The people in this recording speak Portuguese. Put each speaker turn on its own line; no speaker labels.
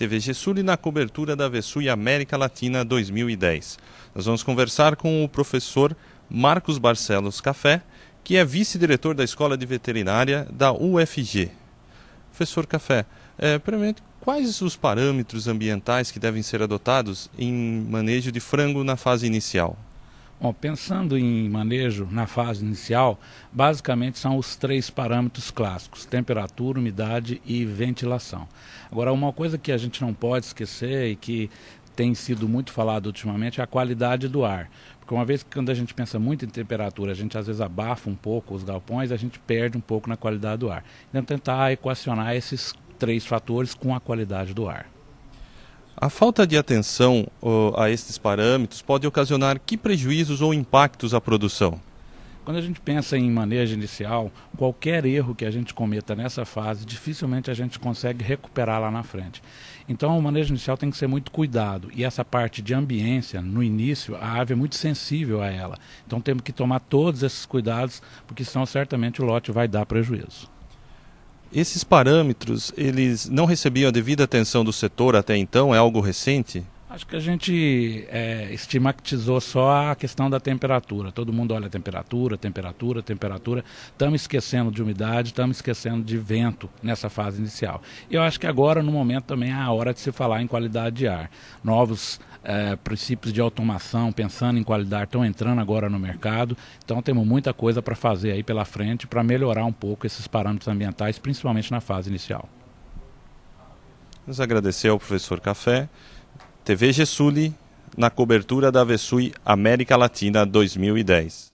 TVG Sul e na cobertura da Vesul e América Latina 2010. Nós vamos conversar com o professor Marcos Barcelos Café, que é vice-diretor da Escola de Veterinária da UFG. Professor Café, é, quais os parâmetros ambientais que devem ser adotados em manejo de frango na fase inicial?
Bom, pensando em manejo na fase inicial, basicamente são os três parâmetros clássicos: temperatura, umidade e ventilação. Agora, uma coisa que a gente não pode esquecer e que tem sido muito falado ultimamente é a qualidade do ar. Porque uma vez que quando a gente pensa muito em temperatura, a gente às vezes abafa um pouco os galpões, a gente perde um pouco na qualidade do ar. Então tentar equacionar esses três fatores com a qualidade
do ar. A falta de atenção uh, a estes parâmetros pode ocasionar que prejuízos ou impactos à produção?
Quando a gente pensa em manejo inicial, qualquer erro que a gente cometa nessa fase, dificilmente a gente consegue recuperar lá na frente. Então, o manejo inicial tem que ser muito cuidado. E essa parte de ambiência, no início, a ave é muito sensível a ela. Então, temos que tomar todos esses cuidados, porque senão certamente o lote vai dar prejuízo.
Esses parâmetros, eles não recebiam a devida atenção do setor até então? É algo recente?
Acho que a gente é, estigmatizou só a questão da temperatura. Todo mundo olha temperatura, temperatura, temperatura. Estamos esquecendo de umidade, estamos esquecendo de vento nessa fase inicial. E eu acho que agora, no momento, também é a hora de se falar em qualidade de ar. Novos é, princípios de automação, pensando em qualidade, estão entrando agora no mercado. Então, temos muita coisa para fazer aí pela frente para melhorar um pouco esses parâmetros ambientais, principalmente na fase inicial.
Nos agradecer ao professor Café. TV Gessuli, na cobertura da Avesui América Latina 2010.